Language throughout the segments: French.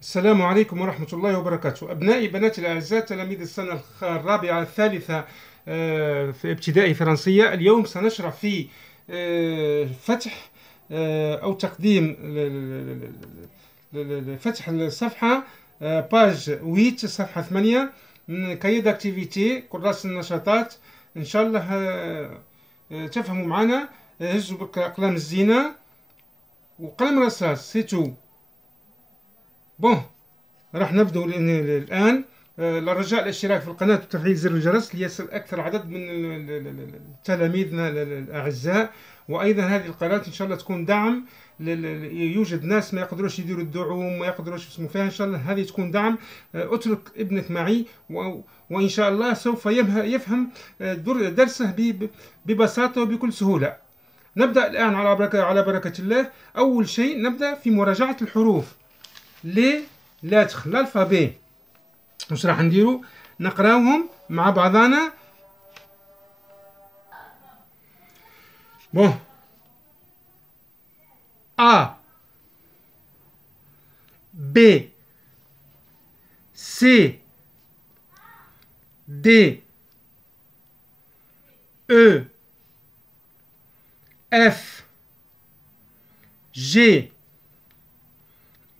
السلام عليكم ورحمة الله وبركاته أبنائي بناتي الأعزاء تلاميذ السنة الرابعة الثالثة آه، في ابتدائي فرنسية اليوم سنشرح في آه، فتح آه، أو تقديم فتح الصفحة باج ويت صفحة ثمانية من كيد اكتيفيتي كراس النشاطات إن شاء الله تفهموا معنا هزوا بك أقلام الزينة وقلم رصاص سيتو بون راح نبدو الآن للرجاء آه، الاشتراك في القناة وتفعيل زر الجرس ليصل أكثر عدد من تلاميذنا الأعزاء وأيضا هذه القناة إن شاء الله تكون دعم يوجد ناس ما يقدروش يديروا الدعوم ما يقدروش يسموا فيها إن شاء الله هذه تكون دعم آه، أترك ابنك معي وإن شاء الله سوف يفهم آه، درسه ببساطة وبكل سهولة نبدأ الآن على بركة, على بركة الله أول شيء نبدأ في مراجعة الحروف لي لاتخ لالفابي واش راح نديرو نقراوهم مع بعضانا بون ا ب سي D, E, F, G,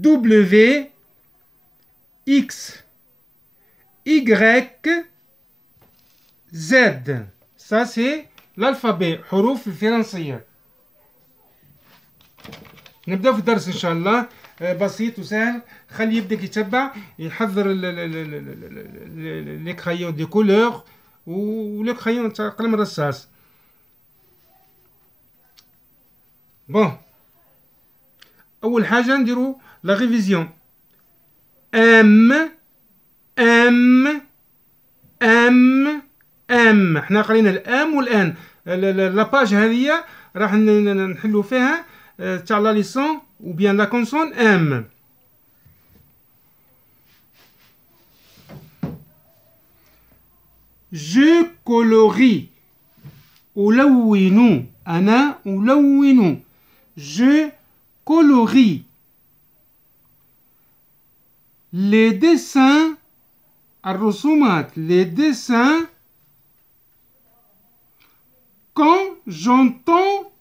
W, X, Y, Z. Ça, c'est l'alphabet, حروف الفرنسية. نبدأ في الدرس إن شاء الله. أه، بسيط وسهل خلي يبدأ يتبع يحضر لي كرايون دي كولور ولي كرايون تاع قلم الرصاص بون اول حاجه نديرو la révision. M, M, M, M. La قرينا الام والان لا باج هذه راح نحلو فيها تاع لا ليسون ou bien la consonne M. Je colorie. ألون انا ألون. Je colorie les dessins les dessins quand j'entends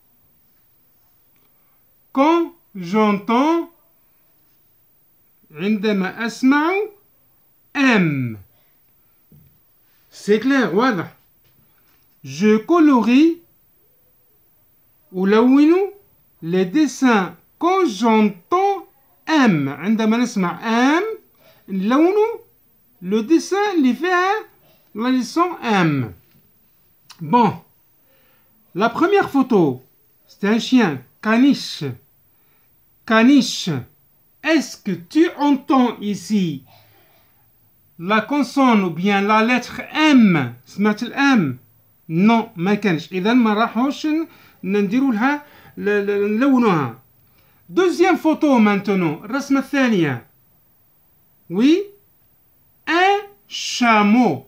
quand j'entends عندما اسمع M c'est clair voilà je colorie ou les dessins quand j'entends M عندما نسمع M le dessin, l'hiver, la leçon M. Bon, la première photo, c'est un chien, caniche. Caniche, est-ce que tu entends ici la consonne ou bien la lettre M Smart M Non, le le le Deuxième photo maintenant, الرسمة Oui, un chameau.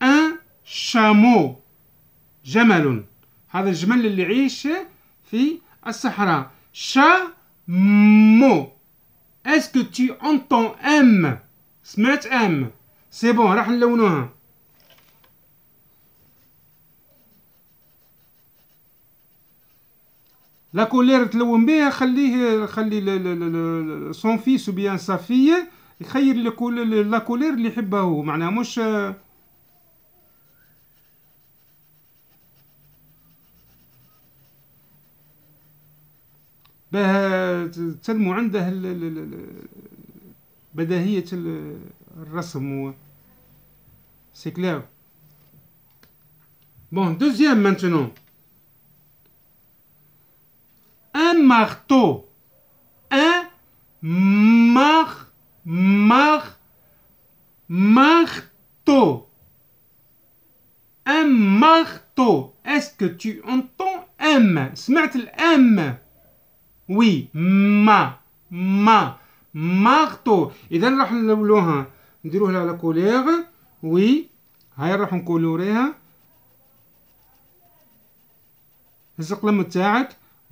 Un chameau. جمل هذا الجمل اللي يعيش في الصحراء شامو que tu entends M? سمعت M. C'est bon, راح نلونوها لا كولير تلون بها خليه خلي سون فيس بيان صافي يخير لا كولير اللي يحبها هو معناها مش باه تنمو عنده بداهية الرسم سي كلاو بون دوزيام مانتونون un marteau, un mar, mar, marteau, un marteau. Est-ce que tu entends M? Sma't M? Oui, ma, ma, marteau. et la la on على كولير وي هاي راح نكولوريها تاعك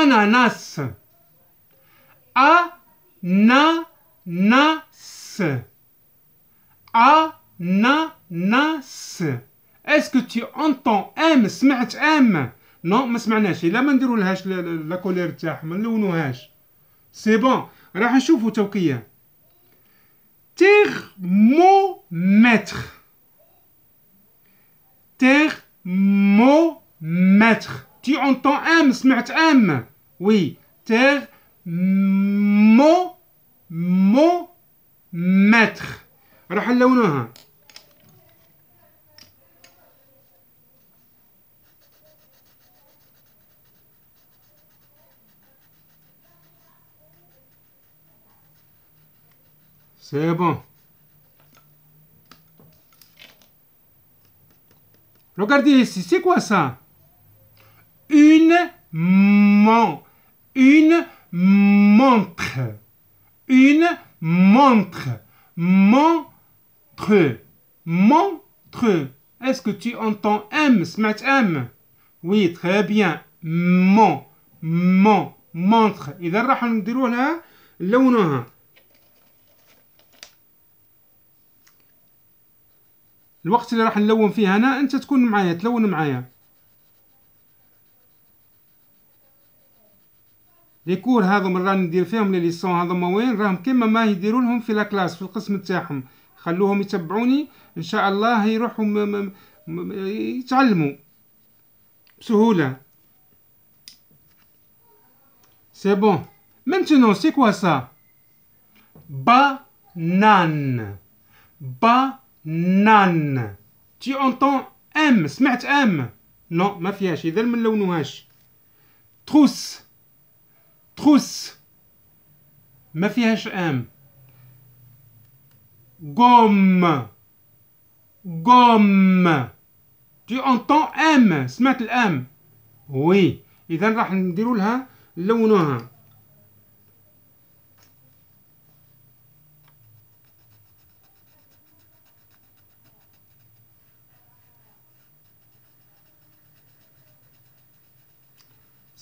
أناناس أناناس أناناس اسكو تي اونطون ام سمعت ام نو ما سمعناش الا ما نديرو لهاش لا كولير تاعها ما نلونوهاش سي بون راح نشوفو توقيه مو Thermomètre. Tu entends M, smart M Oui. Terre, mon mot, maître. va C'est hein? C'est bon. Regardez ici, c'est quoi ça mon, une montre, une montre, montre, montre. Est-ce que tu entends M, smash M? Oui, très bien. Mon, mon, montre. on إذا راح نديروا لها لونها. الوقت اللي راح نلون فيه هنا انت تكون معايا تلون معايا لي كور هذم راني ندير فيهم لي ليسون هذوما وين راهم كيما ما يديروا لهم في لاكلاس في القسم تاعهم خلوهم يتبعوني ان شاء الله يروحوا يتعلموا بسهوله سي بون كوا سا با نان با نان تي entends ام سمعت ام نو ما فيهاش اذا ما نلونوهاش تروس تخس ما فيهاش ام قوم قوم تي اونطون ام سمعت الام وي اذا راح نديرولها نلونوها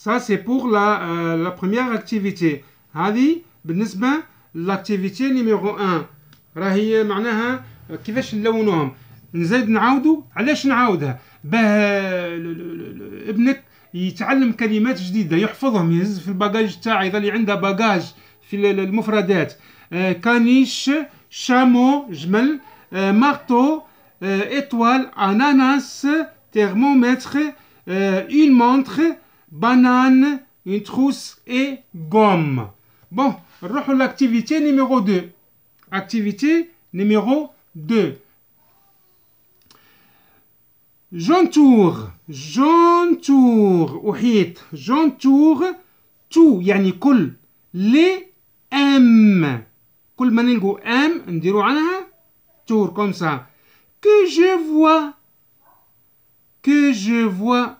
Ça, c'est pour la, euh, la, première activité. Hadi, بالنسبة لاكتيفيتي numéro 1 راهي معناها آه، كيفاش نلونوهم نزيد نعاودو علاش نعاودها باه ابنك يتعلم كلمات جديدة يحفظهم يهز في الباجاج تاعه يظل عنده باجاج في المفردات آه كانيش شامو جمل آه مارتو آه إطوال أناناس تhermomètre, euh, آه، une montre, banane, une trousse et gomme. Bon, l'activité numéro 2. Activité numéro 2. J'entoure, j'entoure, ou j'entoure tout, yani y les M. Kul go M, ndiro tour, comme ça. Que je vois, que je vois,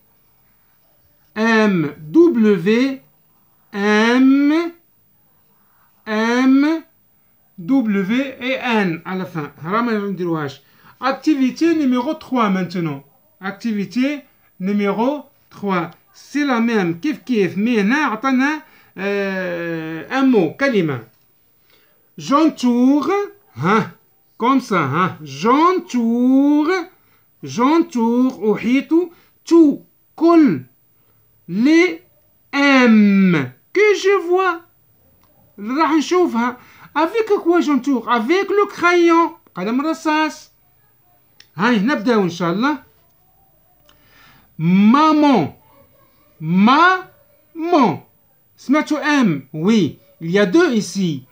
M W M M W et N à la fin. Activité numéro 3 maintenant. Activité numéro 3. C'est la même. Kif kif. Mais là, euh, un mot, kalima. J'entoure. Hein, comme ça. Hein, j'entoure. J'entoure. Ouhitu. Tout. cool les M que je vois. Hein. Avec quoi j'entoure Avec le crayon. قلم رصاص هاي maman maman M oui il y a deux ici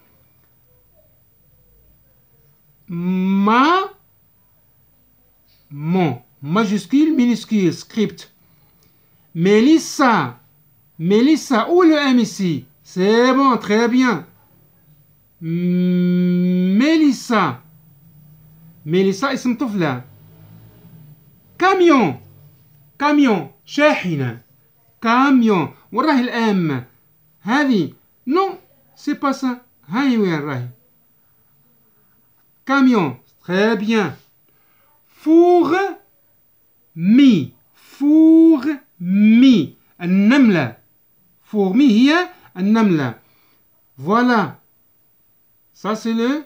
ma mon majuscule minuscule script Mélissa. Mélissa, où le M ici C'est bon, très bien. Mélissa. Mélissa, une là. Camion. Camion. chahine. Camion. وراهي ce le pas ça. pas ça. pas ça Camion. Très bien. Four. Mi. Four mi annamla fourmi hiya annamla voilà ça c'est le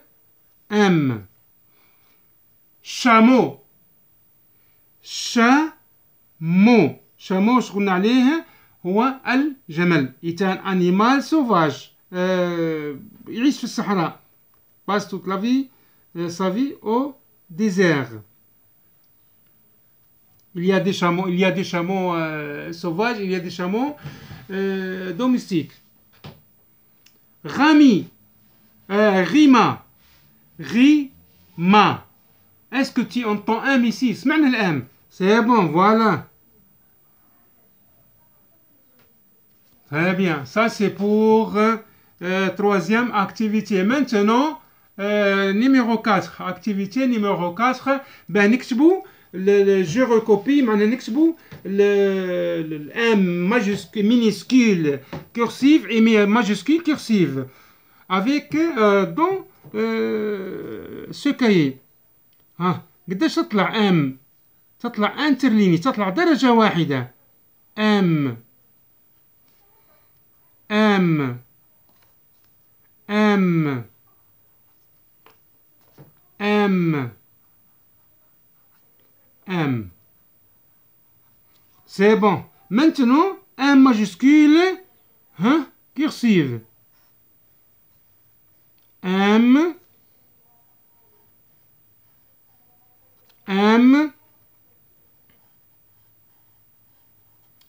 m chameau chameau chameau je qu'on عليه هو الجمل est un animal sauvage euh, il vit dans le Sahara passe toute la vie euh, sa vie au désert il y a des chameaux, il a des chameaux euh, sauvages, il y a des chameaux euh, domestiques. Rami, euh, Rima, Rima. Est-ce que tu entends M ici C'est bon, voilà. Très bien, ça c'est pour troisième activité. Maintenant, numéro 4, activité numéro 4, ben, je recopie mon annexe le M minuscule cursive et majuscule cursive avec euh, dans euh, ce cahier. Ah, qu'est-ce M cette te interligne, ça la degré واحده. M M M, M. M. C'est bon. Maintenant, M majuscule hein, cursive. M. M.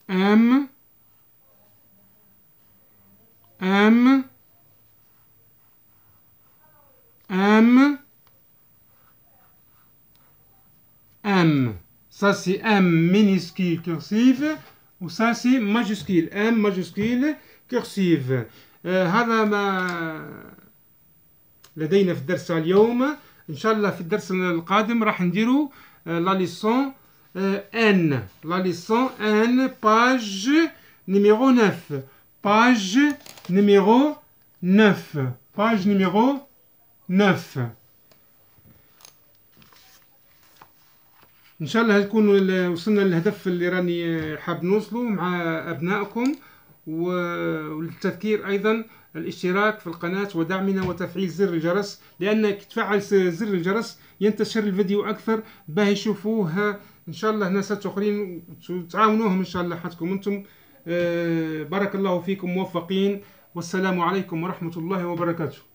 M. M. M. M. Ça, c'est M minuscule cursive. Ou ça, c'est majuscule. M majuscule cursive. Euh, هذا ما لدينا في الدرس اليوم ان شاء الله في الدرس القادم راح نديرو لا ليسون ان لا ليسون ان باج نيميرو 9 باج نيميرو 9 باج نيميرو 9 ان شاء الله تكونوا وصلنا للهدف اللي راني آه، حاب نوصله مع ابنائكم والتذكير ايضا الاشتراك في القناة ودعمنا وتفعيل زر الجرس لأن تفعل زر الجرس ينتشر الفيديو أكثر باه يشوفوه إن شاء الله ناس أخرين تعاونوهم إن شاء الله حتكم أنتم آه، بارك الله فيكم موفقين والسلام عليكم ورحمة الله وبركاته